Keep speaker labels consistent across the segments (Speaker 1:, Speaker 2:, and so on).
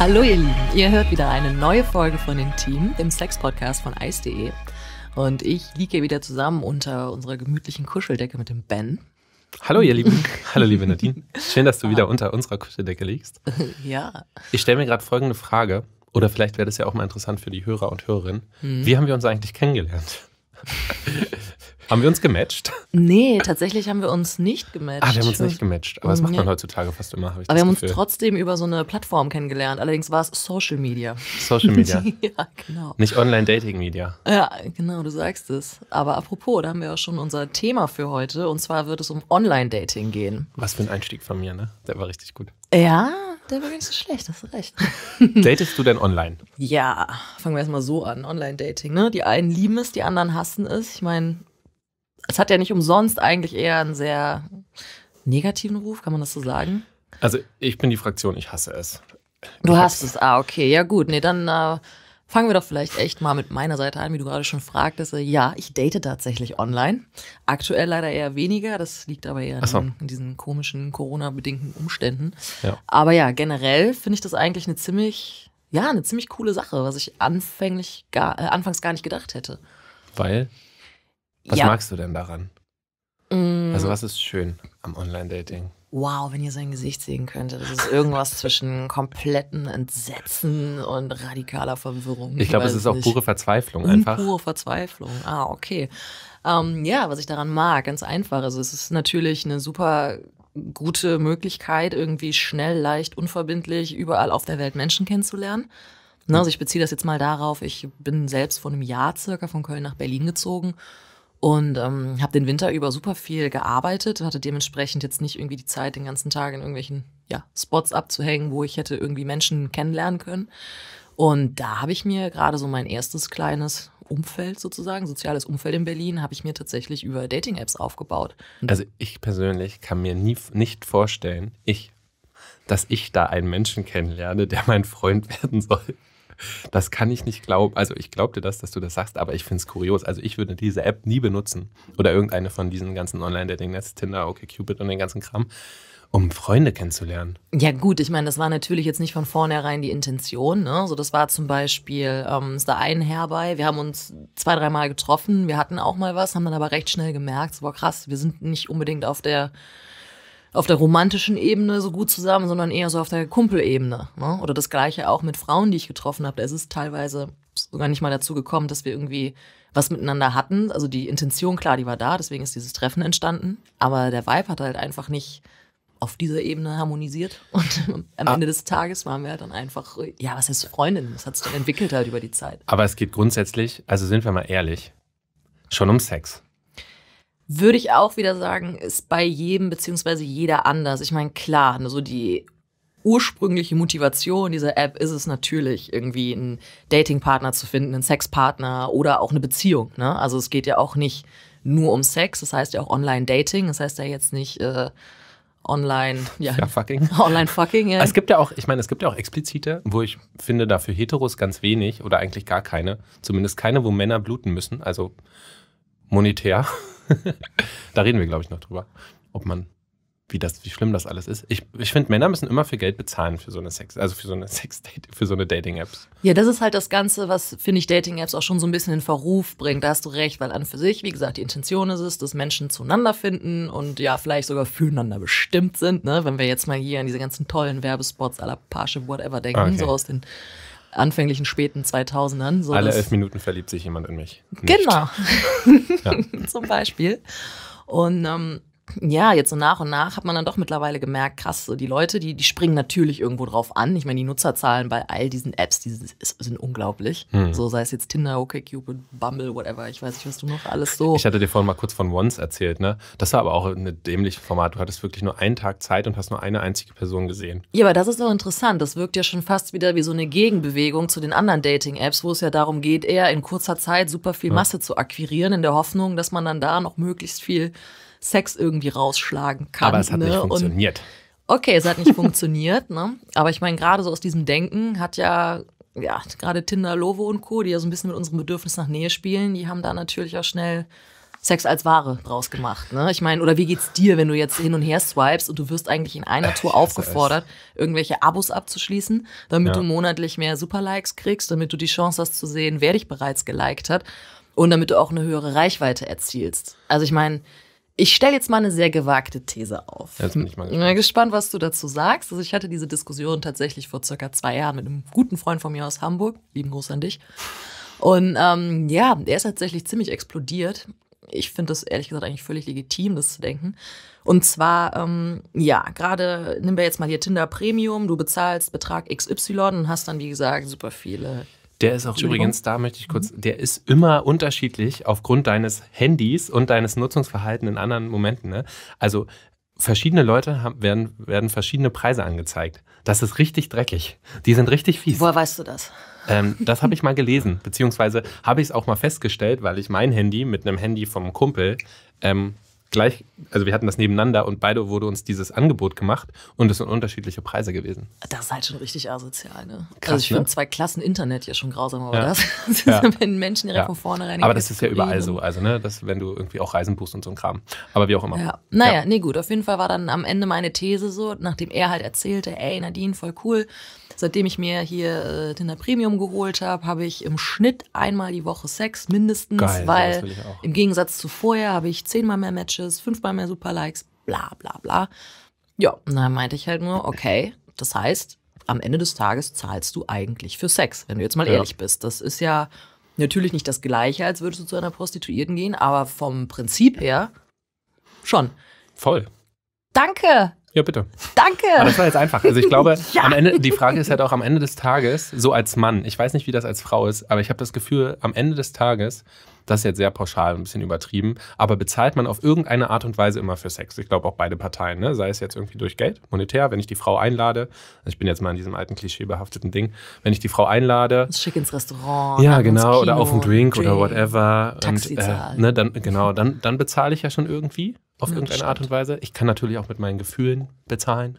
Speaker 1: Hallo ihr Lieben, ihr hört wieder eine neue Folge von Intim, dem Sex-Podcast von ice.de. Und ich liege hier wieder zusammen unter unserer gemütlichen Kuscheldecke mit dem Ben. Hallo ihr Lieben,
Speaker 2: hallo liebe Nadine. Schön, dass du wieder unter unserer Kuscheldecke liegst. ja. Ich stelle mir gerade folgende Frage, oder vielleicht wäre das ja auch mal interessant für die Hörer und Hörerinnen. Mhm. Wie haben wir uns eigentlich kennengelernt? Haben wir uns gematcht?
Speaker 1: Nee, tatsächlich haben wir uns nicht gematcht. Ah, wir haben uns nicht gematcht. Aber das macht man
Speaker 2: heutzutage fast immer, habe ich Aber wir haben uns
Speaker 1: trotzdem über so eine Plattform kennengelernt. Allerdings war es Social Media. Social Media. ja, genau. Nicht
Speaker 2: Online-Dating-Media.
Speaker 1: Ja, genau, du sagst es. Aber apropos, da haben wir auch schon unser Thema für heute. Und zwar wird es um Online-Dating
Speaker 2: gehen. Was für ein Einstieg von mir, ne? Der war richtig gut.
Speaker 1: Ja, der war gar nicht so schlecht, hast du recht.
Speaker 2: Datest du denn online?
Speaker 1: Ja, fangen wir erstmal so an. Online-Dating, ne? Die einen lieben es, die anderen hassen es. Ich meine, es hat ja nicht umsonst eigentlich eher einen sehr negativen Ruf, kann man das so sagen?
Speaker 2: Also ich bin die Fraktion, ich hasse es. Du hast
Speaker 1: es, ah, okay, ja gut, nee, dann äh, fangen wir doch vielleicht echt mal mit meiner Seite an, wie du gerade schon fragtest. Äh, ja, ich date tatsächlich online. Aktuell leider eher weniger, das liegt aber eher so. in, in, diesen komischen Corona-bedingten Umständen. Ja. Aber ja, generell finde ich das eigentlich eine ziemlich, ja, eine ziemlich coole Sache, was ich anfänglich gar, äh, anfangs gar nicht gedacht hätte.
Speaker 2: Weil? Was ja. magst du denn daran? Mm. Also, was ist schön am Online-Dating?
Speaker 1: Wow, wenn ihr sein Gesicht sehen könntet. Das ist irgendwas zwischen kompletten Entsetzen und radikaler Verwirrung. Ich glaube, es ist auch pure Verzweiflung mm, einfach. Pure Verzweiflung. Ah, okay. Ähm, ja, was ich daran mag, ganz einfach. Also, es ist natürlich eine super gute Möglichkeit, irgendwie schnell, leicht, unverbindlich überall auf der Welt Menschen kennenzulernen. Ne, also ich beziehe das jetzt mal darauf, ich bin selbst vor einem Jahr circa von Köln nach Berlin gezogen und ähm, habe den Winter über super viel gearbeitet, hatte dementsprechend jetzt nicht irgendwie die Zeit, den ganzen Tag in irgendwelchen ja, Spots abzuhängen, wo ich hätte irgendwie Menschen kennenlernen können. Und da habe ich mir gerade so mein erstes kleines Umfeld sozusagen, soziales Umfeld in Berlin, habe ich mir tatsächlich über Dating-Apps aufgebaut.
Speaker 2: Also ich persönlich kann mir nie, nicht vorstellen, ich, dass ich da einen Menschen kennenlerne, der mein Freund werden soll das kann ich nicht glauben. Also ich glaubte das, dass du das sagst, aber ich finde es kurios. Also ich würde diese App nie benutzen oder irgendeine von diesen ganzen Online-Dating-Netz, Tinder, OkCupid und den ganzen Kram um Freunde kennenzulernen.
Speaker 1: Ja gut, ich meine, das war natürlich jetzt nicht von vornherein die Intention. Ne? So, das war zum Beispiel, ähm, ist da ein Herr bei, wir haben uns zwei, dreimal getroffen, wir hatten auch mal was, haben dann aber recht schnell gemerkt, so, war krass, wir sind nicht unbedingt auf der auf der romantischen Ebene so gut zusammen, sondern eher so auf der Kumpelebene. Ne? Oder das gleiche auch mit Frauen, die ich getroffen habe. Es ist teilweise sogar nicht mal dazu gekommen, dass wir irgendwie was miteinander hatten. Also die Intention, klar, die war da, deswegen ist dieses Treffen entstanden. Aber der Vibe hat halt einfach nicht auf dieser Ebene harmonisiert. Und am ah. Ende des Tages waren wir halt dann einfach, ja, was heißt Freundin? Das hat sich dann entwickelt halt über die Zeit.
Speaker 2: Aber es geht grundsätzlich, also sind wir mal ehrlich, schon um Sex
Speaker 1: würde ich auch wieder sagen, ist bei jedem bzw. jeder anders. Ich meine, klar, ne, so die ursprüngliche Motivation dieser App ist es natürlich, irgendwie einen Datingpartner zu finden, einen Sexpartner oder auch eine Beziehung. Ne? Also es geht ja auch nicht nur um Sex, das heißt ja auch Online-Dating, das heißt ja jetzt nicht äh, Online, ja, ja, fucking. Online fucking, ja. Es gibt ja auch, ich meine, es gibt ja auch explizite,
Speaker 2: wo ich finde, dafür Heteros ganz wenig oder eigentlich gar keine, zumindest keine, wo Männer bluten müssen, also monetär. da reden wir, glaube ich, noch drüber, ob man, wie, das, wie schlimm das alles ist. Ich, ich finde, Männer müssen immer viel Geld bezahlen für so eine Sex, also für so eine Sex, für so eine Dating-Apps.
Speaker 1: Ja, das ist halt das Ganze, was, finde ich, Dating-Apps auch schon so ein bisschen in Verruf bringt. Da hast du recht, weil an und für sich, wie gesagt, die Intention ist es, dass Menschen zueinander finden und ja, vielleicht sogar füreinander bestimmt sind, ne? Wenn wir jetzt mal hier an diese ganzen tollen Werbespots à la Page, whatever denken, ah, okay. so aus den anfänglichen späten 2000ern. So Alle elf
Speaker 2: Minuten verliebt sich jemand in mich. Nicht. Genau.
Speaker 1: Zum Beispiel. Und ähm, ja, jetzt so nach und nach hat man dann doch mittlerweile gemerkt, krass, so die Leute, die, die springen natürlich irgendwo drauf an. Ich meine, die Nutzerzahlen bei all diesen Apps, die sind, sind unglaublich. Hm. So sei es jetzt Tinder, OkCupid, Bumble, whatever, ich weiß nicht, was du noch
Speaker 2: alles so. Ich hatte dir vorhin mal kurz von Once erzählt, ne? Das war aber auch ein dämliches Format. Du hattest wirklich nur einen Tag Zeit und hast nur eine einzige Person gesehen.
Speaker 1: Ja, aber das ist doch interessant. Das wirkt ja schon fast wieder wie so eine Gegenbewegung zu den anderen Dating-Apps, wo es ja darum geht, eher in kurzer Zeit super viel Masse zu akquirieren, in der Hoffnung, dass man dann da noch möglichst viel Sex irgendwie rausschlagen kann. Aber es hat ne? nicht funktioniert. Und, okay, es hat nicht funktioniert, ne? Aber ich meine, gerade so aus diesem Denken hat ja, ja, gerade Tinder, Lovo und Co., die ja so ein bisschen mit unserem Bedürfnis nach Nähe spielen, die haben da natürlich auch schnell Sex als Ware draus gemacht. Ne? Ich meine, oder wie geht's dir, wenn du jetzt hin und her swipes und du wirst eigentlich in einer äh, Tour aufgefordert, irgendwelche Abos abzuschließen, damit ja. du monatlich mehr Superlikes kriegst, damit du die Chance hast zu sehen, wer dich bereits geliked hat und damit du auch eine höhere Reichweite erzielst. Also ich meine, ich stelle jetzt mal eine sehr gewagte These
Speaker 2: auf. Jetzt bin ich mal gespannt.
Speaker 1: gespannt. was du dazu sagst. Also ich hatte diese Diskussion tatsächlich vor circa zwei Jahren mit einem guten Freund von mir aus Hamburg. Lieben Gruß an dich. Und ähm, ja, der ist tatsächlich ziemlich explodiert. Ich finde das ehrlich gesagt eigentlich völlig legitim, das zu denken. Und zwar, ähm, ja, gerade nehmen wir jetzt mal hier Tinder Premium. Du bezahlst Betrag XY und hast dann, wie gesagt, super viele
Speaker 2: der ist auch übrigens, da möchte ich kurz, der ist immer unterschiedlich aufgrund deines Handys und deines Nutzungsverhalten in anderen Momenten. Ne? Also verschiedene Leute haben, werden, werden verschiedene Preise angezeigt. Das ist richtig dreckig. Die sind richtig fies. Woher weißt du das? Ähm, das habe ich mal gelesen, beziehungsweise habe ich es auch mal festgestellt, weil ich mein Handy mit einem Handy vom Kumpel ähm, gleich, also wir hatten das nebeneinander und beide wurde uns dieses Angebot gemacht und es sind unterschiedliche Preise gewesen.
Speaker 1: Das ist halt schon richtig asozial, ne? Krass, also ich ne? finde zwei Klassen Internet ja schon grausam, aber ja. das, das ja. wenn Menschen direkt ja. von vornherein. Aber das ist ja überall so,
Speaker 2: also ne, das, wenn du irgendwie auch Reisen buchst und so ein Kram. Aber wie auch immer. Ja.
Speaker 1: Naja, ja. nee, gut, auf jeden Fall war dann am Ende meine These so, nachdem er halt erzählte, ey, Nadine, voll cool, Seitdem ich mir hier äh, Tinder Premium geholt habe, habe ich im Schnitt einmal die Woche Sex, mindestens, Geil, weil im Gegensatz zu vorher habe ich zehnmal mehr Matches, fünfmal mehr Superlikes, bla bla bla. Ja, und dann meinte ich halt nur, okay, das heißt, am Ende des Tages zahlst du eigentlich für Sex, wenn du jetzt mal ja. ehrlich bist. Das ist ja natürlich nicht das Gleiche, als würdest du zu einer Prostituierten gehen, aber vom Prinzip her schon. Voll. Danke! Ja, bitte. Danke. Aber das
Speaker 2: war jetzt einfach. Also ich glaube, ja. am Ende, die Frage ist halt auch am Ende des Tages, so als Mann, ich weiß nicht, wie das als Frau ist, aber ich habe das Gefühl, am Ende des Tages das ist jetzt sehr pauschal, ein bisschen übertrieben. Aber bezahlt man auf irgendeine Art und Weise immer für Sex. Ich glaube auch beide Parteien, ne? sei es jetzt irgendwie durch Geld, monetär, wenn ich die Frau einlade. ich bin jetzt mal in diesem alten klischeebehafteten Ding. Wenn ich die Frau einlade. Schick ins Restaurant. Ja, genau. oder auf einen Drink, Drink, oder whatever. Taxi und, äh, ne, dann, genau, dann, dann bezahle ich ja schon irgendwie auf ja, irgendeine Art und Weise. Ich kann natürlich auch mit meinen Gefühlen bezahlen.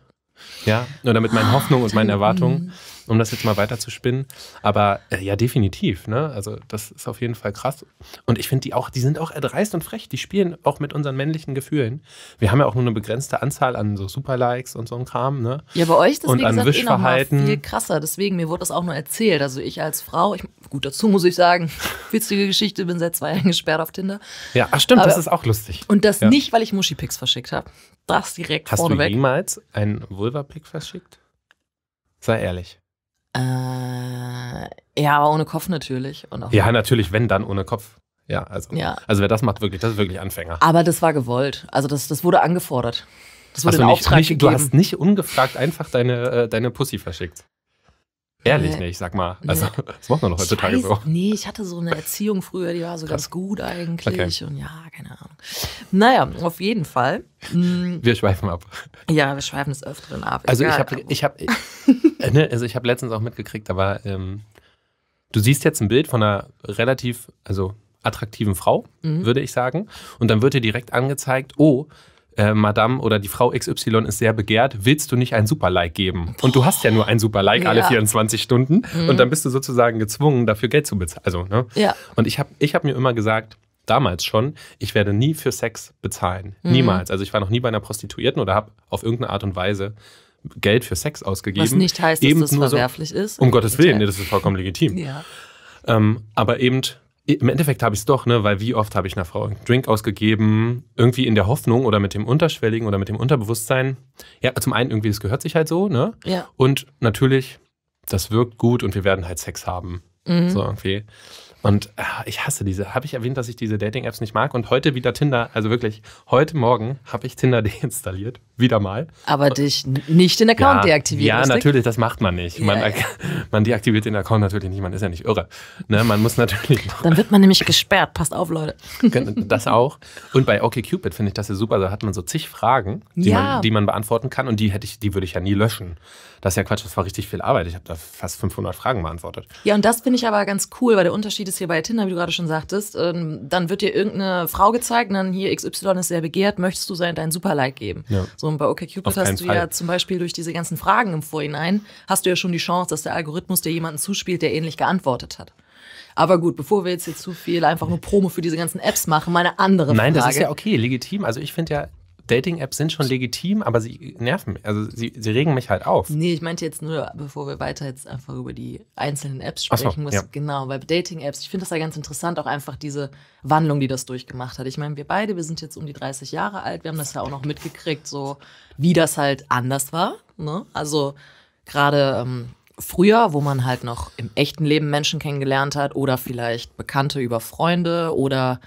Speaker 2: Ja, oder mit meinen Hoffnungen und meinen hm. Erwartungen um das jetzt mal weiter zu spinnen. Aber äh, ja, definitiv. Ne? Also das ist auf jeden Fall krass. Und ich finde die auch, die sind auch erdreist und frech. Die spielen auch mit unseren männlichen Gefühlen. Wir haben ja auch nur eine begrenzte Anzahl an so Superlikes und so einem Kram. Ne? Ja, bei euch deswegen und an gesagt, eh nochmal viel
Speaker 1: krasser. Deswegen, mir wurde das auch nur erzählt. Also ich als Frau, ich, gut, dazu muss ich sagen, witzige Geschichte, bin seit zwei Jahren gesperrt auf Tinder.
Speaker 2: Ja, ach stimmt, Aber, das ist auch lustig. Und das ja. nicht,
Speaker 1: weil ich Muschi-Picks verschickt habe. Das direkt Hast vorneweg. Hast du
Speaker 2: jemals einen Vulva-Pick verschickt? Sei ehrlich.
Speaker 1: Äh, ja, aber ohne Kopf natürlich. Und auch ja,
Speaker 2: natürlich, wenn dann ohne Kopf. Ja also, ja. also wer das macht, wirklich, das ist wirklich Anfänger.
Speaker 1: Aber das war gewollt. Also das, das wurde angefordert.
Speaker 2: Das wurde also in nicht, Auftrag nicht, gegeben. Du hast nicht ungefragt einfach deine, äh, deine Pussy verschickt. Ehrlich, ne, ich sag mal. Also, nee. das macht man noch heutzutage so.
Speaker 1: Nee, ich hatte so eine Erziehung früher, die war so Krass. ganz gut eigentlich. Okay. Und ja, keine Ahnung. Naja, auf jeden Fall. Mhm. Wir schweifen ab. Ja, wir schweifen es Öfteren ab. Also, ich habe ich hab, äh,
Speaker 2: ne, also hab letztens auch mitgekriegt, da war, ähm, du siehst jetzt ein Bild von einer relativ, also attraktiven Frau, mhm. würde ich sagen. Und dann wird dir direkt angezeigt, oh, äh, Madame oder die Frau XY ist sehr begehrt, willst du nicht ein Super-Like geben? Und du hast ja nur ein Super-Like ja. alle 24 Stunden mhm. und dann bist du sozusagen gezwungen, dafür Geld zu bezahlen. Also, ne? ja. Und ich habe ich hab mir immer gesagt, damals schon, ich werde nie für Sex bezahlen. Mhm. Niemals. Also ich war noch nie bei einer Prostituierten oder habe auf irgendeine Art und Weise Geld für Sex ausgegeben. Was nicht heißt, dass das verwerflich so, ist. Um Gottes Willen, nee, das ist vollkommen legitim. Ja. Ähm, aber eben im Endeffekt habe ich es doch, ne? weil wie oft habe ich einer Frau einen Drink ausgegeben, irgendwie in der Hoffnung oder mit dem Unterschwelligen oder mit dem Unterbewusstsein. Ja, zum einen irgendwie, das gehört sich halt so, ne? Ja. Und natürlich, das wirkt gut und wir werden halt Sex haben. Mhm. So irgendwie. Und ach, ich hasse diese. Habe ich erwähnt, dass ich diese Dating-Apps nicht mag? Und heute wieder Tinder, also wirklich, heute Morgen habe ich Tinder deinstalliert wieder mal.
Speaker 1: Aber dich nicht den Account ja, deaktivieren. Ja, richtig? natürlich,
Speaker 2: das macht man nicht. man, ja. man, deaktiviert den Account natürlich nicht, man ist ja nicht irre. Ne, man muss natürlich. Dann wird man nämlich gesperrt, passt auf, Leute. Das auch. Und bei OkCupid finde ich das ja super, da hat man so zig Fragen, die, man, die man beantworten kann und die hätte ich, die würde ich ja nie löschen. Das ist ja Quatsch, das war richtig viel Arbeit. Ich habe da fast 500 Fragen beantwortet.
Speaker 1: Ja, und das finde ich aber ganz cool, weil der Unterschied ist hier bei Tinder, wie du gerade schon sagtest, ähm, dann wird dir irgendeine Frau gezeigt und dann hier XY ist sehr begehrt, möchtest du sein, dein Super-Like geben. Ja. So und bei OkCupid hast du Fall. ja zum Beispiel durch diese ganzen Fragen im Vorhinein, hast du ja schon die Chance, dass der Algorithmus dir jemanden zuspielt, der ähnlich geantwortet hat. Aber gut, bevor wir jetzt hier zu viel einfach nur Promo für diese ganzen Apps machen, meine andere Nein, Frage. Nein, das ist ja
Speaker 2: okay, legitim. Also ich finde ja, Dating-Apps sind schon legitim, aber sie nerven mich. Also sie, sie regen mich halt auf.
Speaker 1: Nee, ich meinte jetzt nur, bevor wir weiter jetzt einfach über die einzelnen Apps sprechen müssen. So, ja. Genau, weil Dating-Apps, ich finde das ja ganz interessant, auch einfach diese Wandlung, die das durchgemacht hat. Ich meine, wir beide, wir sind jetzt um die 30 Jahre alt, wir haben das ja auch noch mitgekriegt, so wie das halt anders war. Ne? Also gerade. Ähm, früher, wo man halt noch im echten Leben Menschen kennengelernt hat oder vielleicht Bekannte über Freunde oder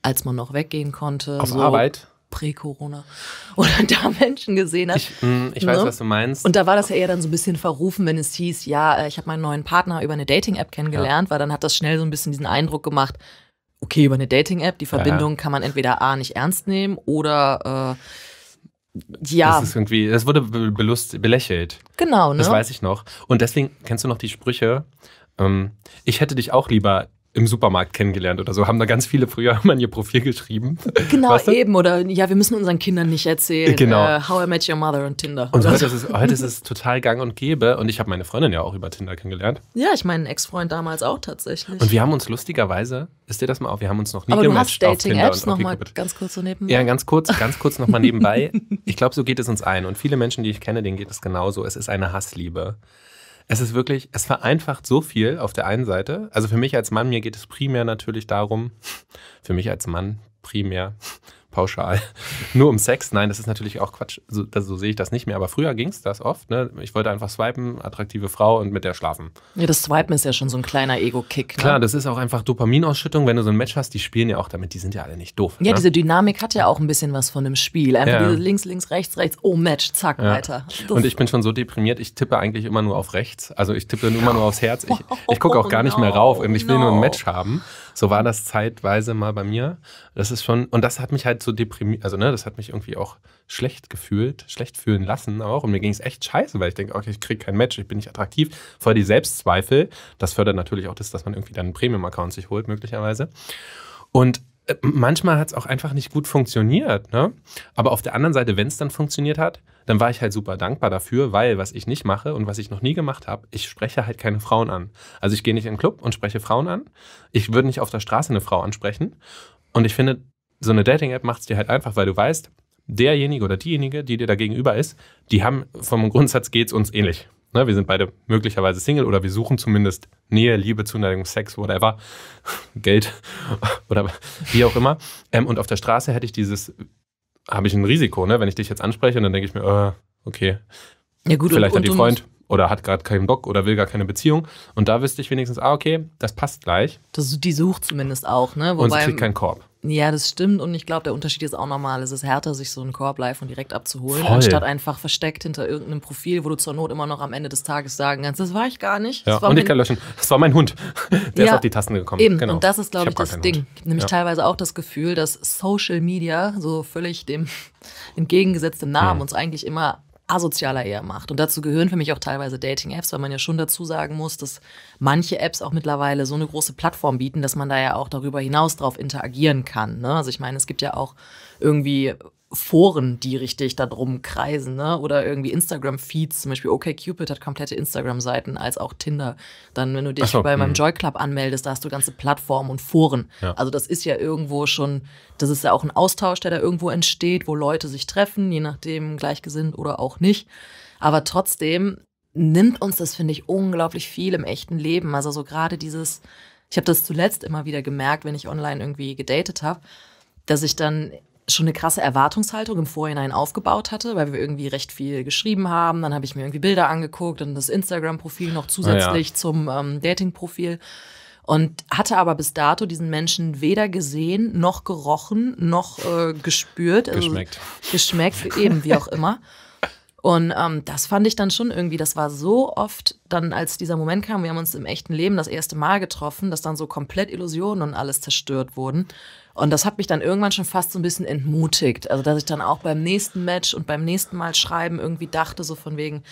Speaker 1: als man noch weggehen konnte. Auf so. Arbeit? Prä-Corona oder da Menschen gesehen hat. Ich, mm, ich weiß, ne? was du meinst. Und da war das ja eher dann so ein bisschen verrufen, wenn es hieß, ja, äh, ich habe meinen neuen Partner über eine Dating-App kennengelernt, ja. weil dann hat das schnell so ein bisschen diesen Eindruck gemacht, okay, über eine Dating-App, die Verbindung ja. kann man entweder A nicht ernst nehmen oder äh,
Speaker 2: ja. Das ist irgendwie, das wurde belust, belächelt. Genau, ne? Das weiß ich noch. Und deswegen, kennst du noch die Sprüche? Ähm, ich hätte dich auch lieber im Supermarkt kennengelernt oder so. Haben da ganz viele früher immer in ihr Profil geschrieben.
Speaker 1: Genau, weißt du? eben. Oder ja, wir müssen unseren Kindern nicht erzählen. Genau. Uh, how I Met Your Mother on Tinder. Und heute, ist es, heute ist es
Speaker 2: total gang und gäbe. Und ich habe meine Freundin ja auch über Tinder kennengelernt.
Speaker 1: Ja, ich meinen Ex-Freund damals auch tatsächlich. Und wir
Speaker 2: haben uns lustigerweise, ist dir das mal auf, wir haben uns noch nie Aber du hast Dating-Apps nochmal
Speaker 1: ganz kurz so nebenbei. Ja,
Speaker 2: ganz kurz, ganz kurz nochmal nebenbei. Ich glaube, so geht es uns ein. Und viele Menschen, die ich kenne, denen geht es genauso. Es ist eine Hassliebe. Es ist wirklich, es vereinfacht so viel auf der einen Seite. Also für mich als Mann, mir geht es primär natürlich darum, für mich als Mann primär, pauschal nur um Sex. Nein, das ist natürlich auch Quatsch. So, das, so sehe ich das nicht mehr. Aber früher ging es das oft. Ne? Ich wollte einfach swipen, attraktive Frau und mit der schlafen.
Speaker 1: Ja, das Swipen ist ja schon so ein kleiner Ego-Kick. Ne? Klar, das
Speaker 2: ist auch einfach Dopaminausschüttung. Wenn du so ein Match hast, die spielen ja auch damit. Die sind ja alle nicht doof. Ja, ne? diese
Speaker 1: Dynamik hat ja auch ein bisschen was von einem Spiel. Einfach ja. links, links, rechts, rechts. Oh, Match, zack, ja. weiter. Das und ich
Speaker 2: bin schon so deprimiert. Ich tippe eigentlich immer nur auf rechts. Also ich tippe immer nur aufs Herz. Ich, ich gucke auch gar nicht mehr rauf und ich will nur ein Match haben. So war das zeitweise mal bei mir. Das ist schon, und das hat mich halt so deprimiert, also ne, das hat mich irgendwie auch schlecht gefühlt, schlecht fühlen lassen auch. Und mir ging es echt scheiße, weil ich denke, okay, ich kriege kein Match, ich bin nicht attraktiv. Vorher die Selbstzweifel, das fördert natürlich auch das, dass man irgendwie dann einen Premium-Account sich holt, möglicherweise. Und äh, manchmal hat es auch einfach nicht gut funktioniert. Ne? Aber auf der anderen Seite, wenn es dann funktioniert hat, dann war ich halt super dankbar dafür, weil was ich nicht mache und was ich noch nie gemacht habe, ich spreche halt keine Frauen an. Also ich gehe nicht in den Club und spreche Frauen an. Ich würde nicht auf der Straße eine Frau ansprechen. Und ich finde, so eine Dating-App macht es dir halt einfach, weil du weißt, derjenige oder diejenige, die dir da gegenüber ist, die haben vom Grundsatz geht es uns ähnlich. Ne, wir sind beide möglicherweise Single oder wir suchen zumindest Nähe, Liebe, Zuneigung, Sex, whatever, Geld oder wie auch immer. Ähm, und auf der Straße hätte ich dieses, habe ich ein Risiko, ne? wenn ich dich jetzt anspreche und dann denke ich mir, äh, okay, ja, gut, vielleicht und, hat die Freund oder hat gerade keinen Bock oder will gar keine Beziehung. Und da wüsste ich wenigstens, ah, okay, das passt gleich. Das, die sucht zumindest auch, ne? Wobei, und sie kriegt keinen Korb.
Speaker 1: Ja, das stimmt. Und ich glaube, der Unterschied ist auch normal. Es ist härter, sich so einen Korb live und direkt abzuholen, Voll. anstatt einfach versteckt hinter irgendeinem Profil, wo du zur Not immer noch am Ende des Tages sagen kannst, das war ich gar nicht. Ja, und ich kann
Speaker 2: löschen. Das war mein Hund. Der ja, ist auf die Tasten gekommen. Eben. Genau. Und das ist, glaube ich, ich das Ding. Hund. nämlich ja.
Speaker 1: teilweise auch das Gefühl, dass Social Media so völlig dem entgegengesetzten Namen mhm. uns eigentlich immer asozialer eher macht. Und dazu gehören für mich auch teilweise Dating-Apps, weil man ja schon dazu sagen muss, dass manche Apps auch mittlerweile so eine große Plattform bieten, dass man da ja auch darüber hinaus drauf interagieren kann. Ne? Also ich meine, es gibt ja auch irgendwie Foren, die richtig da drum kreisen, ne? Oder irgendwie Instagram-Feeds, zum Beispiel OKCupid hat komplette Instagram-Seiten, als auch Tinder. Dann, wenn du dich so, bei mh. meinem mhm. Joy Club anmeldest, da hast du ganze Plattformen und Foren. Ja. Also das ist ja irgendwo schon, das ist ja auch ein Austausch, der da irgendwo entsteht, wo Leute sich treffen, je nachdem gleichgesinnt oder auch nicht. Aber trotzdem nimmt uns das, finde ich, unglaublich viel im echten Leben. Also so gerade dieses, ich habe das zuletzt immer wieder gemerkt, wenn ich online irgendwie gedatet habe, dass ich dann schon eine krasse Erwartungshaltung im Vorhinein aufgebaut hatte, weil wir irgendwie recht viel geschrieben haben. Dann habe ich mir irgendwie Bilder angeguckt und das Instagram-Profil noch zusätzlich ah, ja. zum ähm, Dating-Profil. Und hatte aber bis dato diesen Menschen weder gesehen, noch gerochen, noch äh, gespürt. Also Geschmeckt, eben wie auch immer. Und ähm, das fand ich dann schon irgendwie, das war so oft dann, als dieser Moment kam, wir haben uns im echten Leben das erste Mal getroffen, dass dann so komplett Illusionen und alles zerstört wurden. Und das hat mich dann irgendwann schon fast so ein bisschen entmutigt. Also, dass ich dann auch beim nächsten Match und beim nächsten Mal schreiben irgendwie dachte, so von wegen,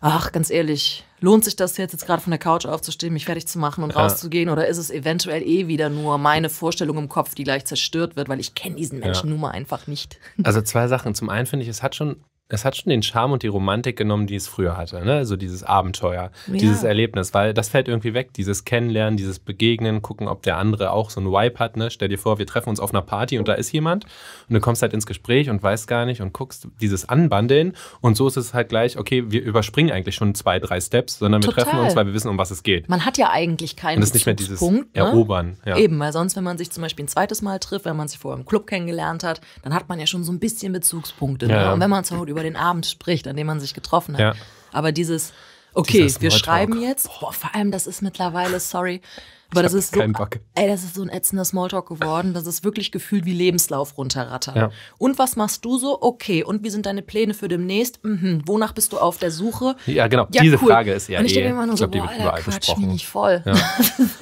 Speaker 1: ach, ganz ehrlich, lohnt sich das jetzt, jetzt gerade von der Couch aufzustehen, mich fertig zu machen und ja. rauszugehen? Oder ist es eventuell eh wieder nur meine Vorstellung im Kopf, die gleich zerstört wird, weil ich kenne diesen Menschen ja. nun mal einfach nicht?
Speaker 2: Also zwei Sachen. Zum einen finde ich, es hat schon es hat schon den Charme und die Romantik genommen, die es früher hatte. Ne? Also dieses Abenteuer, ja. dieses Erlebnis, weil das fällt irgendwie weg. Dieses Kennenlernen, dieses Begegnen, gucken, ob der andere auch so einen Vibe hat. Ne? Stell dir vor, wir treffen uns auf einer Party und da ist jemand und du kommst halt ins Gespräch und weißt gar nicht und guckst dieses Anbandeln und so ist es halt gleich, okay, wir überspringen eigentlich schon zwei, drei Steps, sondern wir Total. treffen uns, weil wir wissen, um was es geht.
Speaker 1: Man hat ja eigentlich keinen Punkt. das ist nicht mehr dieses Punkt, ne? Erobern. Ja. Eben, weil sonst, wenn man sich zum Beispiel ein zweites Mal trifft, wenn man sich vorher im Club kennengelernt hat, dann hat man ja schon so ein bisschen Bezugspunkte. Ne? Ja. Und wenn man zur Haut über den Abend spricht, an dem man sich getroffen hat. Ja. Aber dieses, Okay, wir schreiben jetzt. Boah, vor allem, das ist mittlerweile, sorry, aber das ist, so, ey, das ist so ein ätzender Smalltalk geworden. Das ist wirklich gefühlt wie Lebenslauf runterrattern. Ja. Und was machst du so? Okay. Und wie sind deine Pläne für demnächst? Mhm. Wonach bist du auf der Suche? Ja, genau. Ja, Diese cool. Frage ist ja und ich eh, denke immer nur so, glaub, boah, Alter, quatsch mich nicht voll. Ja.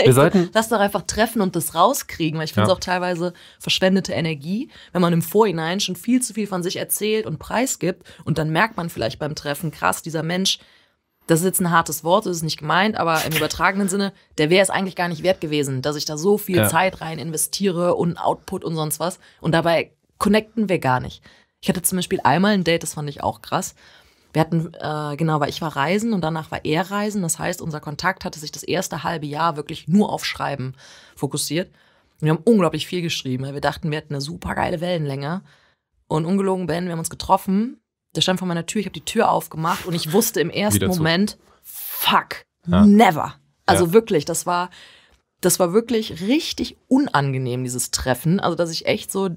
Speaker 1: Wir sollten so, lass doch einfach treffen und das rauskriegen, weil ich finde es auch teilweise verschwendete Energie, wenn man im Vorhinein schon viel zu viel von sich erzählt und preisgibt und dann merkt man vielleicht beim Treffen, krass, dieser Mensch das ist jetzt ein hartes Wort, das ist nicht gemeint, aber im übertragenen Sinne, der wäre es eigentlich gar nicht wert gewesen, dass ich da so viel ja. Zeit rein investiere und Output und sonst was. Und dabei connecten wir gar nicht. Ich hatte zum Beispiel einmal ein Date, das fand ich auch krass. Wir hatten, äh, genau, weil ich war reisen und danach war er reisen. Das heißt, unser Kontakt hatte sich das erste halbe Jahr wirklich nur auf Schreiben fokussiert. wir haben unglaublich viel geschrieben, wir dachten, wir hätten eine super geile Wellenlänge. Und ungelogen, Ben, wir haben uns getroffen der stand vor meiner Tür, ich habe die Tür aufgemacht und ich wusste im ersten Moment, fuck, ja. never. Also ja. wirklich, das war, das war wirklich richtig unangenehm, dieses Treffen. Also, dass ich echt so,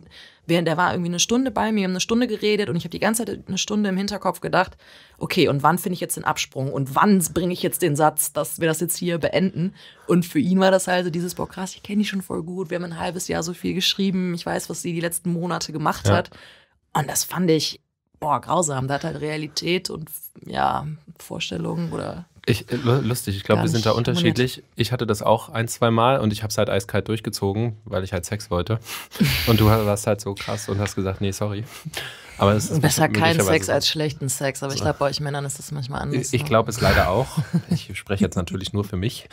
Speaker 1: während der war irgendwie eine Stunde bei mir, wir haben eine Stunde geredet und ich habe die ganze Zeit eine Stunde im Hinterkopf gedacht, okay, und wann finde ich jetzt den Absprung und wann bringe ich jetzt den Satz, dass wir das jetzt hier beenden? Und für ihn war das halt so dieses, boah, krass, ich kenne die schon voll gut, wir haben ein halbes Jahr so viel geschrieben, ich weiß, was sie die letzten Monate gemacht ja. hat. Und das fand ich boah, grausam. Da hat halt Realität und ja, Vorstellungen oder.
Speaker 2: Ich, äh, lustig, ich glaube, wir sind da unterschiedlich. Moniert. Ich hatte das auch ein, zwei Mal und ich habe es halt eiskalt durchgezogen, weil ich halt Sex wollte. und du warst halt so krass und hast gesagt, nee, sorry. Aber es ist besser kein Sex als schlechten
Speaker 1: Sex, aber so. ich glaube, bei euch Männern ist das manchmal anders. Ich, ne? glaube es leider auch.
Speaker 2: Ich spreche jetzt natürlich nur für mich.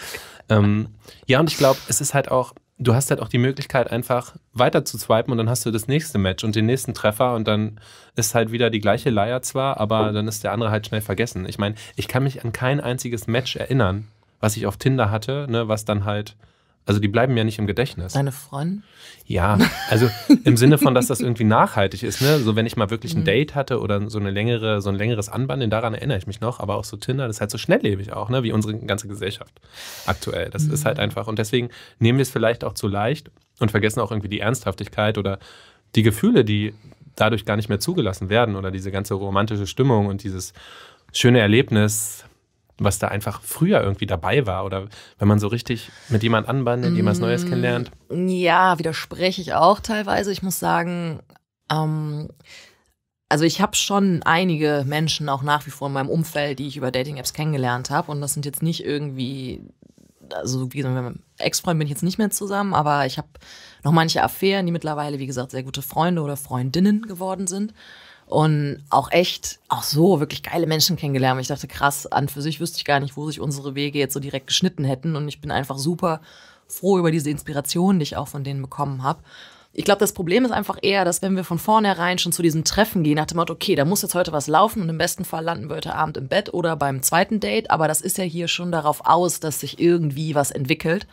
Speaker 2: Ähm, ja, und ich glaube, es ist halt auch, du hast halt auch die Möglichkeit, einfach weiter zu swipen und dann hast du das nächste Match und den nächsten Treffer und dann ist halt wieder die gleiche Leier zwar, aber oh. dann ist der andere halt schnell vergessen. Ich meine, ich kann mich an kein einziges Match erinnern, was ich auf Tinder hatte, ne, was dann halt also die bleiben ja nicht im Gedächtnis. Deine Freundin? Ja, also im Sinne von, dass das irgendwie nachhaltig ist. Ne? So wenn ich mal wirklich ein mhm. Date hatte oder so eine längere, so ein längeres Anbandeln, daran erinnere ich mich noch. Aber auch so Tinder, das ist halt so schnelllebig auch, ne? wie unsere ganze Gesellschaft aktuell. Das mhm. ist halt einfach. Und deswegen nehmen wir es vielleicht auch zu leicht und vergessen auch irgendwie die Ernsthaftigkeit oder die Gefühle, die dadurch gar nicht mehr zugelassen werden oder diese ganze romantische Stimmung und dieses schöne Erlebnis was da einfach früher irgendwie dabei war oder wenn man so richtig mit jemand anbandet, jemand Neues mm, kennenlernt?
Speaker 1: Ja, widerspreche ich auch teilweise. Ich muss sagen, ähm, also ich habe schon einige Menschen auch nach wie vor in meinem Umfeld, die ich über Dating-Apps kennengelernt habe und das sind jetzt nicht irgendwie, also wie gesagt, mit meinem Ex-Freund bin ich jetzt nicht mehr zusammen, aber ich habe noch manche Affären, die mittlerweile, wie gesagt, sehr gute Freunde oder Freundinnen geworden sind und auch echt, auch so wirklich geile Menschen kennengelernt. Ich dachte, krass, an für sich wüsste ich gar nicht, wo sich unsere Wege jetzt so direkt geschnitten hätten. Und ich bin einfach super froh über diese Inspiration, die ich auch von denen bekommen habe. Ich glaube, das Problem ist einfach eher, dass wenn wir von vornherein schon zu diesem Treffen gehen, nach dem Motto, okay, da muss jetzt heute was laufen und im besten Fall landen wir heute Abend im Bett oder beim zweiten Date, aber das ist ja hier schon darauf aus, dass sich irgendwie was entwickelt.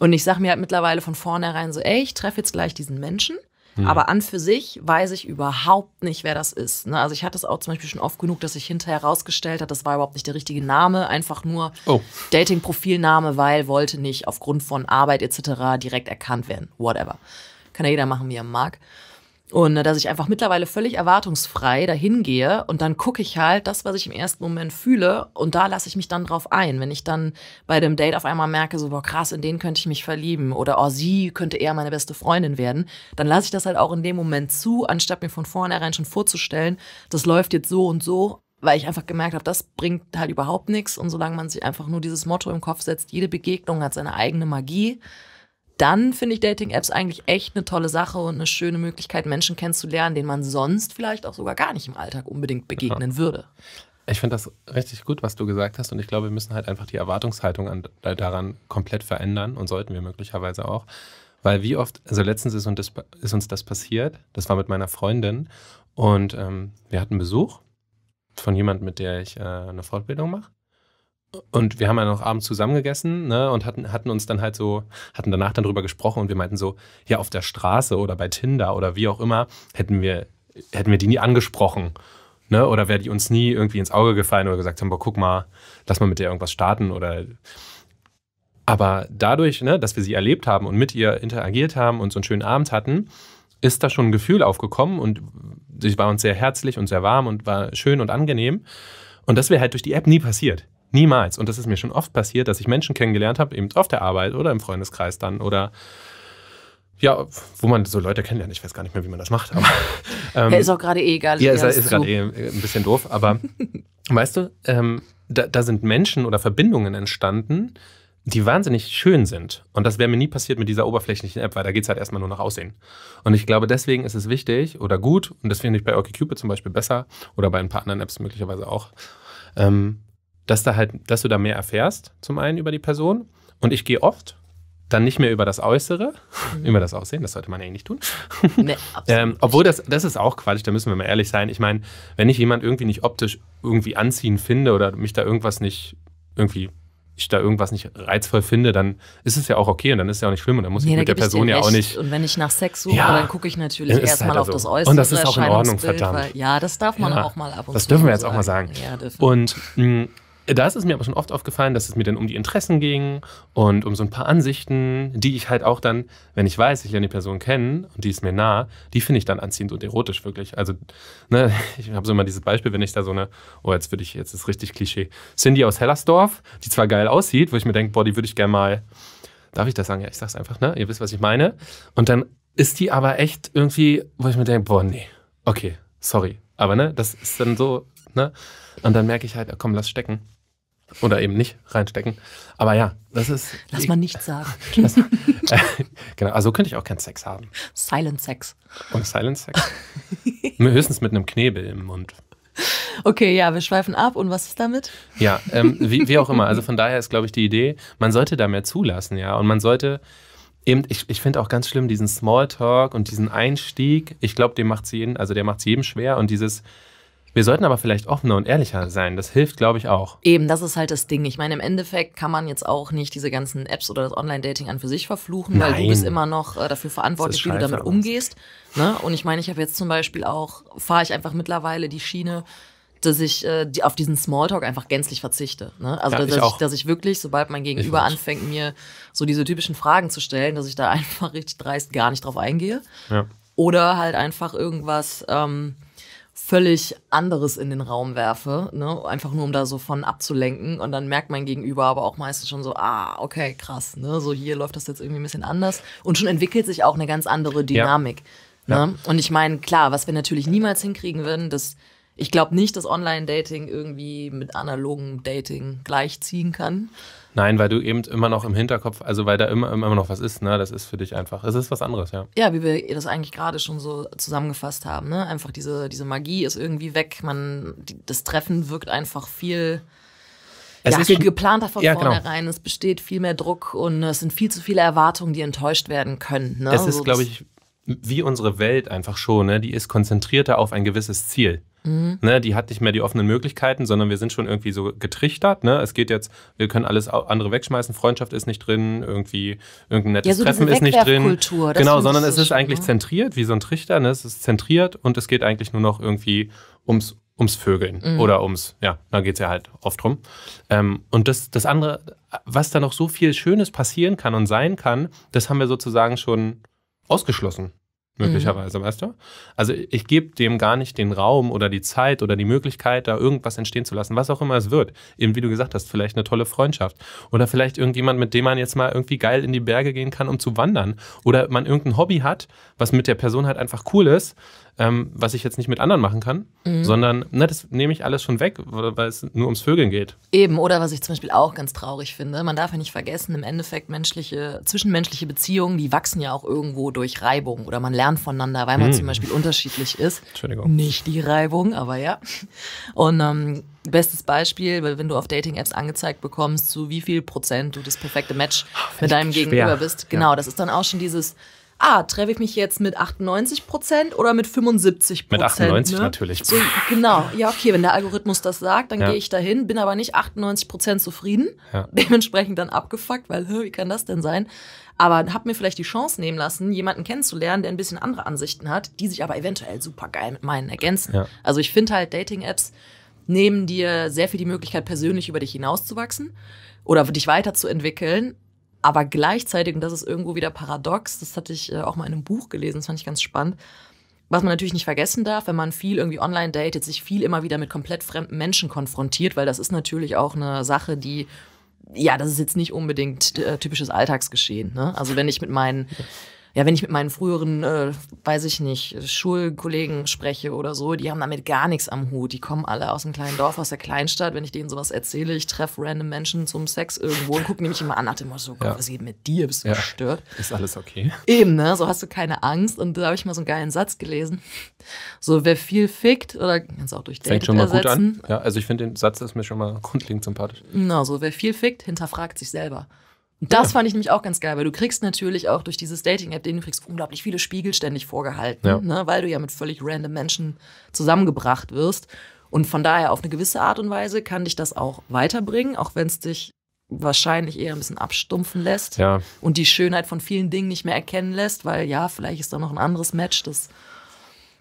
Speaker 1: Und ich sage mir halt mittlerweile von vornherein so, ey, ich treffe jetzt gleich diesen Menschen Mhm. Aber an für sich weiß ich überhaupt nicht, wer das ist. Ne? Also ich hatte es auch zum Beispiel schon oft genug, dass ich hinterher rausgestellt hat, das war überhaupt nicht der richtige Name, einfach nur oh. Dating-Profilname, weil wollte nicht aufgrund von Arbeit etc. direkt erkannt werden. Whatever. Kann ja jeder machen, wie er mag. Und ne, dass ich einfach mittlerweile völlig erwartungsfrei dahin gehe und dann gucke ich halt das, was ich im ersten Moment fühle und da lasse ich mich dann drauf ein. Wenn ich dann bei dem Date auf einmal merke, so, boah, krass, in den könnte ich mich verlieben oder oh, sie könnte eher meine beste Freundin werden, dann lasse ich das halt auch in dem Moment zu, anstatt mir von vornherein schon vorzustellen, das läuft jetzt so und so, weil ich einfach gemerkt habe, das bringt halt überhaupt nichts. Und solange man sich einfach nur dieses Motto im Kopf setzt, jede Begegnung hat seine eigene Magie dann finde ich Dating-Apps eigentlich echt eine tolle Sache und eine schöne Möglichkeit, Menschen kennenzulernen, denen man sonst vielleicht auch sogar gar nicht im Alltag
Speaker 2: unbedingt begegnen ja. würde. Ich finde das richtig gut, was du gesagt hast. Und ich glaube, wir müssen halt einfach die Erwartungshaltung an, daran komplett verändern und sollten wir möglicherweise auch. Weil wie oft, also letztens ist, das, ist uns das passiert, das war mit meiner Freundin und ähm, wir hatten Besuch von jemandem, mit der ich äh, eine Fortbildung mache und wir haben ja noch abends zusammen gegessen ne, und hatten, hatten uns dann halt so, hatten danach dann drüber gesprochen und wir meinten so, ja, auf der Straße oder bei Tinder oder wie auch immer, hätten wir, hätten wir die nie angesprochen. Ne? Oder wäre die uns nie irgendwie ins Auge gefallen oder gesagt haben, boah, guck mal, lass mal mit der irgendwas starten oder. Aber dadurch, ne, dass wir sie erlebt haben und mit ihr interagiert haben und so einen schönen Abend hatten, ist da schon ein Gefühl aufgekommen und sie war uns sehr herzlich und sehr warm und war schön und angenehm. Und das wäre halt durch die App nie passiert. Niemals. Und das ist mir schon oft passiert, dass ich Menschen kennengelernt habe, eben auf der Arbeit oder im Freundeskreis dann oder ja, wo man so Leute kennenlernt. Ich weiß gar nicht mehr, wie man das macht. Aber, ähm, ja, ist auch gerade eh egal. Ja, ist, ist gerade eh ein bisschen doof. Aber weißt du, ähm, da, da sind Menschen oder Verbindungen entstanden, die wahnsinnig schön sind. Und das wäre mir nie passiert mit dieser oberflächlichen App, weil da geht es halt erstmal nur nach Aussehen. Und ich glaube, deswegen ist es wichtig oder gut, und das finde ich bei OkCupid zum Beispiel besser oder bei ein paar anderen Apps möglicherweise auch, ähm, dass, da halt, dass du da mehr erfährst, zum einen über die Person. Und ich gehe oft dann nicht mehr über das Äußere, mhm. über das Aussehen, das sollte man eigentlich nicht tun. Nee, ähm, obwohl das, das ist auch Quatsch, da müssen wir mal ehrlich sein. Ich meine, wenn ich jemand irgendwie nicht optisch irgendwie anziehen finde oder mich da irgendwas nicht irgendwie ich da irgendwas nicht reizvoll finde, dann ist es ja auch okay und dann ist es ja auch nicht schlimm und dann muss nee, ich mit der Person ja auch nicht.
Speaker 1: Und wenn ich nach Sex suche, ja, dann gucke ich natürlich erstmal halt also. auf das Äußere. Und das ist auch in Ordnung, verdammt. Weil, ja, das darf man ja, auch mal ab und das zu. Das dürfen wir jetzt auch mal sagen. Ja,
Speaker 2: und mh, mm, da ist es mir aber schon oft aufgefallen, dass es mir dann um die Interessen ging und um so ein paar Ansichten, die ich halt auch dann, wenn ich weiß, ich lerne die Person kennen und die ist mir nah, die finde ich dann anziehend und erotisch wirklich. Also, ne, ich habe so immer dieses Beispiel, wenn ich da so eine, oh, jetzt würde ich, jetzt ist richtig Klischee, Cindy aus Hellersdorf, die zwar geil aussieht, wo ich mir denke, boah, die würde ich gerne mal, darf ich das sagen? Ja, ich sag's einfach, ne? Ihr wisst, was ich meine. Und dann ist die aber echt irgendwie, wo ich mir denke, boah, nee, okay, sorry. Aber ne, das ist dann so, ne? Und dann merke ich halt, komm, lass stecken. Oder eben nicht reinstecken. Aber ja, das ist. Lass mal nichts sagen. Das, äh, genau, also könnte ich auch keinen Sex haben. Silent Sex. Und Silent Sex? Höchstens mit einem Knebel im Mund.
Speaker 1: Okay, ja, wir schweifen ab und was ist damit?
Speaker 2: Ja, ähm, wie, wie, auch immer. Also von daher ist, glaube ich, die Idee, man sollte da mehr zulassen, ja. Und man sollte eben, ich, ich finde auch ganz schlimm, diesen Smalltalk und diesen Einstieg, ich glaube, dem macht es jeden, also der macht es jedem schwer und dieses wir sollten aber vielleicht offener und ehrlicher sein. Das hilft, glaube ich, auch.
Speaker 1: Eben, das ist halt das Ding. Ich meine, im Endeffekt kann man jetzt auch nicht diese ganzen Apps oder das Online-Dating an für sich verfluchen, Nein. weil du bist immer noch äh, dafür verantwortlich, wie du damit umgehst. Ne? Und ich meine, ich habe jetzt zum Beispiel auch, fahre ich einfach mittlerweile die Schiene, dass ich äh, die, auf diesen Smalltalk einfach gänzlich verzichte. Ne? Also, ja, dass, ich ich, dass, ich wirklich, sobald mein Gegenüber anfängt, mir so diese typischen Fragen zu stellen, dass ich da einfach richtig dreist gar nicht drauf eingehe. Ja. Oder halt einfach irgendwas ähm, völlig anderes in den Raum werfe, ne? einfach nur um da so von abzulenken und dann merkt mein Gegenüber aber auch meistens schon so, ah, okay, krass, ne? so hier läuft das jetzt irgendwie ein bisschen anders und schon entwickelt sich auch eine ganz andere Dynamik. Ja. Ne? Ja. Und ich meine, klar, was wir natürlich niemals hinkriegen würden, dass ich glaube nicht, dass Online-Dating irgendwie mit analogen Dating gleichziehen kann.
Speaker 2: Nein, weil du eben immer noch im Hinterkopf, also weil da immer, immer noch was ist, ne? Das ist für dich einfach. Es ist was anderes, ja.
Speaker 1: Ja, wie wir das eigentlich gerade schon so zusammengefasst haben, ne? Einfach diese, diese Magie ist irgendwie weg. Man, die, das Treffen wirkt einfach viel.
Speaker 2: Es ja, ist geplanter von ja, genau. vornherein,
Speaker 1: genau. es besteht viel mehr Druck und es sind viel zu viele Erwartungen, die enttäuscht werden können. Ne? Es ist, so, glaube ich,
Speaker 2: wie unsere Welt einfach schon, ne? die ist konzentrierter auf ein gewisses Ziel. Mhm. Ne, die hat nicht mehr die offenen Möglichkeiten, sondern wir sind schon irgendwie so getrichtert. Ne? Es geht jetzt, wir können alles andere wegschmeißen, Freundschaft ist nicht drin, irgendwie irgendein nettes ja, so Treffen ist nicht drin. Kultur, Genau, sondern es ist schön, eigentlich ne? zentriert, wie so ein Trichter, ne? es ist zentriert und es geht eigentlich nur noch irgendwie ums ums Vögeln mhm. oder ums, ja, da geht es ja halt oft drum. Ähm, und das, das andere, was da noch so viel Schönes passieren kann und sein kann, das haben wir sozusagen schon ausgeschlossen möglicherweise, mhm. weißt du? Also ich gebe dem gar nicht den Raum oder die Zeit oder die Möglichkeit, da irgendwas entstehen zu lassen, was auch immer es wird. Eben wie du gesagt hast, vielleicht eine tolle Freundschaft oder vielleicht irgendjemand, mit dem man jetzt mal irgendwie geil in die Berge gehen kann, um zu wandern oder man irgendein Hobby hat, was mit der Person halt einfach cool ist, ähm, was ich jetzt nicht mit anderen machen kann, mhm. sondern na, ne, das nehme ich alles schon weg, weil es nur ums Vögeln geht.
Speaker 1: Eben, oder was ich zum Beispiel auch ganz traurig finde, man darf ja nicht vergessen, im Endeffekt menschliche, zwischenmenschliche Beziehungen, die wachsen ja auch irgendwo durch Reibung oder man lernt voneinander, weil man mhm. zum Beispiel unterschiedlich ist. Entschuldigung. Nicht die Reibung, aber ja. Und ähm, Bestes Beispiel, wenn du auf Dating-Apps angezeigt bekommst, zu wie viel Prozent du das perfekte Match Ach, mit deinem schwer. Gegenüber bist. Genau, ja. das ist dann auch schon dieses, ah, treffe ich mich jetzt mit 98 Prozent oder mit 75 Prozent? Mit 98 ne? natürlich. So, genau, ja, okay, wenn der Algorithmus das sagt, dann ja. gehe ich dahin, bin aber nicht 98 Prozent zufrieden, ja. dementsprechend dann abgefuckt, weil, wie kann das denn sein? Aber habe mir vielleicht die Chance nehmen lassen, jemanden kennenzulernen, der ein bisschen andere Ansichten hat, die sich aber eventuell super geil mit meinen ergänzen. Ja. Also ich finde halt Dating-Apps nehmen dir sehr viel die Möglichkeit, persönlich über dich hinauszuwachsen oder dich weiterzuentwickeln, aber gleichzeitig, und das ist irgendwo wieder paradox, das hatte ich äh, auch mal in einem Buch gelesen, das fand ich ganz spannend. Was man natürlich nicht vergessen darf, wenn man viel irgendwie online datet, sich viel immer wieder mit komplett fremden Menschen konfrontiert, weil das ist natürlich auch eine Sache, die, ja, das ist jetzt nicht unbedingt äh, typisches Alltagsgeschehen. Ne? Also wenn ich mit meinen ja, wenn ich mit meinen früheren, äh, weiß ich nicht, Schulkollegen spreche oder so, die haben damit gar nichts am Hut. Die kommen alle aus einem kleinen Dorf, aus der Kleinstadt. Wenn ich denen sowas erzähle, ich treffe random Menschen zum Sex irgendwo und gucke nämlich immer an nach dem Motto, so, Gott, ja. was geht mit dir? Bist du ja. gestört? Ist alles okay? Eben, ne? So hast du keine Angst. Und da habe ich mal so einen geilen Satz gelesen. So, wer viel fickt, oder kannst du auch durch Fängt schon mal ersetzen.
Speaker 2: gut an. Ja, also ich finde, den Satz ist mir schon mal grundlegend sympathisch.
Speaker 1: Genau, so wer viel fickt, hinterfragt sich selber. Das ja. fand ich nämlich auch ganz geil, weil du kriegst natürlich auch durch dieses Dating-App, den du kriegst, unglaublich viele Spiegel ständig vorgehalten, ja. ne? weil du ja mit völlig random Menschen zusammengebracht wirst. Und von daher auf eine gewisse Art und Weise kann dich das auch weiterbringen, auch wenn es dich wahrscheinlich eher ein bisschen abstumpfen lässt ja. und die Schönheit von vielen Dingen nicht mehr erkennen lässt, weil ja, vielleicht ist da noch ein anderes Match, das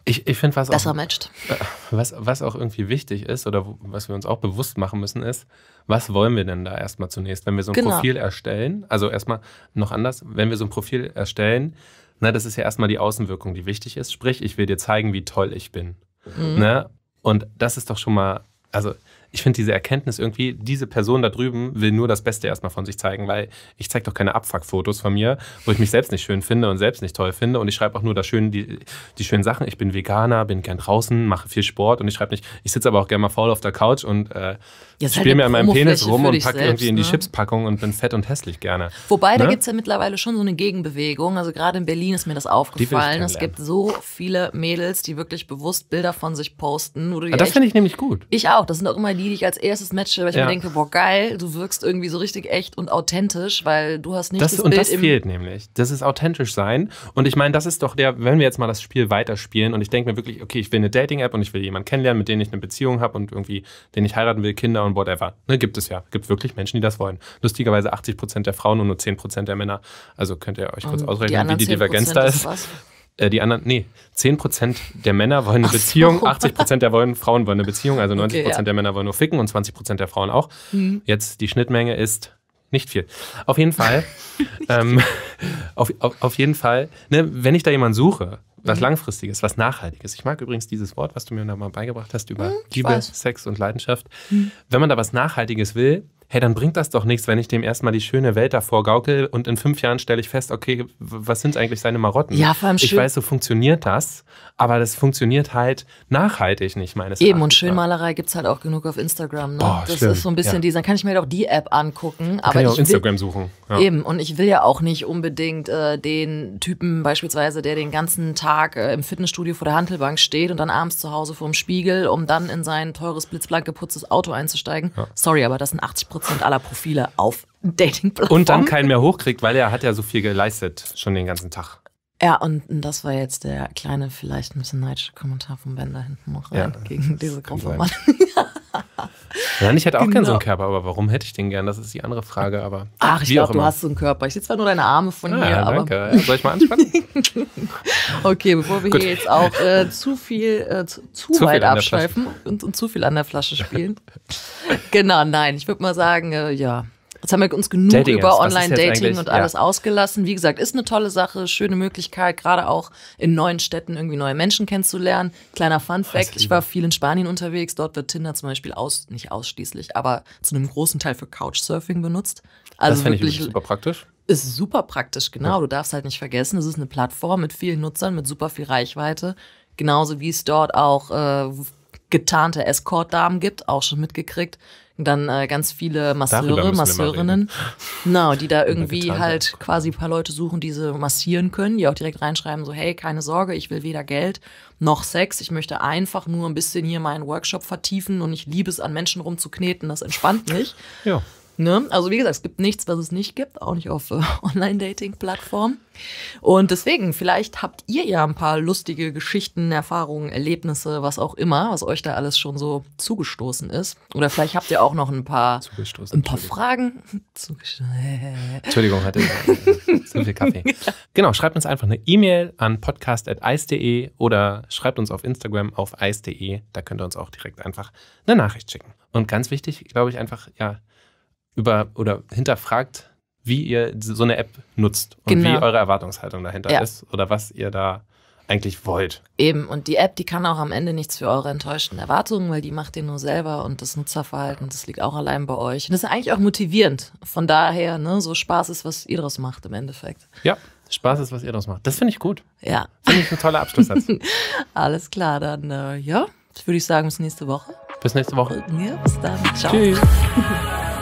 Speaker 2: ich, ich finde, was besser auch, äh, Was, was auch irgendwie wichtig ist oder was wir uns auch bewusst machen müssen, ist, was wollen wir denn da erstmal zunächst? Wenn wir so ein genau. Profil erstellen, also erstmal noch anders, wenn wir so ein Profil erstellen, na, ne, das ist ja erstmal die Außenwirkung, die wichtig ist. Sprich, ich will dir zeigen, wie toll ich bin. Mhm. Ne? Und das ist doch schon mal, also ich finde diese Erkenntnis irgendwie, diese Person da drüben will nur das Beste erstmal von sich zeigen, weil ich zeige doch keine Abfuck-Fotos von mir, wo ich mich selbst nicht schön finde und selbst nicht toll finde. Und ich schreibe auch nur das schön, die, die schönen Sachen. Ich bin Veganer, bin gern draußen, mache viel Sport und ich schreibe nicht, ich sitze aber auch gerne mal faul auf der Couch und äh, spiele mir an meinem Penis rum und packe irgendwie in die ne? Chipspackung und bin fett und hässlich gerne.
Speaker 1: Wobei, ne? da gibt es ja mittlerweile schon so eine Gegenbewegung. Also gerade in Berlin ist mir das aufgefallen. Es gibt so viele Mädels, die wirklich bewusst Bilder von sich posten. Oder ja, ah, das finde ich nämlich gut. Ich auch. Das sind auch immer die die, die ich als erstes matche, weil ich ja. mir denke, boah, geil, du wirkst irgendwie so richtig echt und authentisch, weil du hast nicht das, das Und Bild das fehlt
Speaker 2: nämlich. Das ist authentisch sein. Und ich meine, das ist doch der, wenn wir jetzt mal das Spiel weiterspielen und ich denke mir wirklich, okay, ich will eine Dating-App und ich will jemanden kennenlernen, mit dem ich eine Beziehung habe und irgendwie, den ich heiraten will, Kinder und whatever. Ne, gibt es ja. Gibt wirklich Menschen, die das wollen. Lustigerweise 80 Prozent der Frauen und nur 10 Prozent der Männer. Also könnt ihr euch kurz und ausrechnen, die wie die Divergenz da ist. Was? äh, die anderen, nee, 10% der Männer wollen eine Ach Beziehung, so. 80% der wollen, Frauen wollen eine Beziehung, also 90% okay, ja. der Männer wollen nur ficken und 20% der Frauen auch. Mhm. Jetzt die Schnittmenge ist nicht viel. Auf jeden Fall, ähm, auf, auf, auf, jeden Fall, ne, wenn ich da jemanden suche, was mhm. Langfristiges, was Nachhaltiges. Ich mag übrigens dieses Wort, was du mir da mal beigebracht hast über mhm, Liebe, Sex und Leidenschaft. Mhm. Wenn man da was Nachhaltiges will, hey, dann bringt das doch nichts, wenn ich dem erstmal die schöne Welt davor gaukel und in fünf Jahren stelle ich fest, okay, was sind eigentlich seine Marotten? Ja, vor allem schön. Ich weiß, so funktioniert das, aber das funktioniert halt nachhaltig nicht, meines Erachtens. Eben, und
Speaker 1: Schönmalerei gibt es halt auch genug auf Instagram. Ne? Boah, das schlimm. ist so ein bisschen ja. die, dann kann ich mir halt auch die App angucken. Aber kann ich auch ich Instagram will, suchen. Ja. Eben, und ich will ja auch nicht unbedingt äh, den Typen beispielsweise, der den ganzen Tag äh, im Fitnessstudio vor der Handelbank steht und dann abends zu Hause vorm Spiegel, um dann in sein teures, blitzblank geputztes Auto einzusteigen. Ja. Sorry, aber das sind 80 Prozent Prozent aller Profile auf Dating-Plattformen. Und dann keinen
Speaker 2: mehr hochkriegt, weil er hat ja so viel geleistet, schon den ganzen Tag.
Speaker 1: Ja, und das war jetzt der kleine, vielleicht ein bisschen neidische Kommentar von Ben da hinten noch rein ja, gegen diese Gruppe.
Speaker 2: Nein, ich hätte auch genau. gern so einen genau. Körper, aber warum hätte ich den gern? Das ist die andere Frage. Aber Ach, ich glaube, du hast so
Speaker 1: einen Körper. Ich sehe zwar nur deine Arme von ah, hier. Danke. Aber Soll
Speaker 2: ich mal anspannen?
Speaker 1: okay, bevor wir Gut. hier jetzt auch äh, zu viel, äh, zu, zu, zu, weit viel abschweifen und, und, zu viel an der Flasche spielen. genau, nein, ich würde mal sagen, äh, ja, Jetzt haben wir uns genug Dating über Online-Dating und alles ja. ausgelassen. Wie gesagt, ist eine tolle Sache, schöne Möglichkeit, gerade auch in neuen Städten irgendwie neue Menschen kennenzulernen. Kleiner Fun-Fact, ich war viel in Spanien unterwegs. Dort wird Tinder zum Beispiel aus, nicht ausschließlich, aber zu einem großen Teil für Couchsurfing benutzt. Also das wirklich ich super praktisch. Ist super praktisch, genau. Ja. Du darfst halt nicht vergessen, es ist eine Plattform mit vielen Nutzern, mit super viel Reichweite. Genauso wie es dort auch äh, getarnte Escort-Damen gibt, auch schon mitgekriegt, dann äh, ganz viele Masseure, Masseurinnen, genau, die da irgendwie halt quasi ein paar Leute suchen, die sie massieren können, die auch direkt reinschreiben, so hey, keine Sorge, ich will weder Geld noch Sex, ich möchte einfach nur ein bisschen hier meinen Workshop vertiefen und ich liebe es, an Menschen rumzukneten, das entspannt mich. Ja. Ne? Also wie gesagt, es gibt nichts, was es nicht gibt, auch nicht auf äh, Online-Dating-Plattformen. Und deswegen, vielleicht habt ihr ja ein paar lustige Geschichten, Erfahrungen, Erlebnisse, was auch immer, was euch da alles schon so zugestoßen ist. Oder vielleicht habt ihr auch noch ein paar, ein paar Fragen.
Speaker 2: Entschuldigung, hatte zu äh, viel Kaffee. Genau, schreibt uns einfach eine E-Mail an podcast.eis.de oder schreibt uns auf Instagram auf eis.de. Da könnt ihr uns auch direkt einfach eine Nachricht schicken. Und ganz wichtig, glaube ich, einfach, ja, über oder hinterfragt, wie ihr so eine App nutzt und genau. wie eure Erwartungshaltung dahinter ja. ist oder was ihr da eigentlich wollt.
Speaker 1: Eben, und die App, die kann auch am Ende nichts für eure enttäuschten Erwartungen, weil die macht ihr nur selber und das Nutzerverhalten, das liegt auch allein bei euch. Und das ist eigentlich auch motivierend. Von daher, ne, so Spaß ist, was ihr draus macht im Endeffekt.
Speaker 2: Ja, Spaß ist, was ihr draus macht. Das finde ich gut. Ja. Finde ich ein toller Abschlusssatz.
Speaker 1: Alles klar, dann äh, ja, würde ich sagen, bis nächste Woche.
Speaker 2: Bis nächste Woche. Ja, bis dann. Ciao. Tschüss.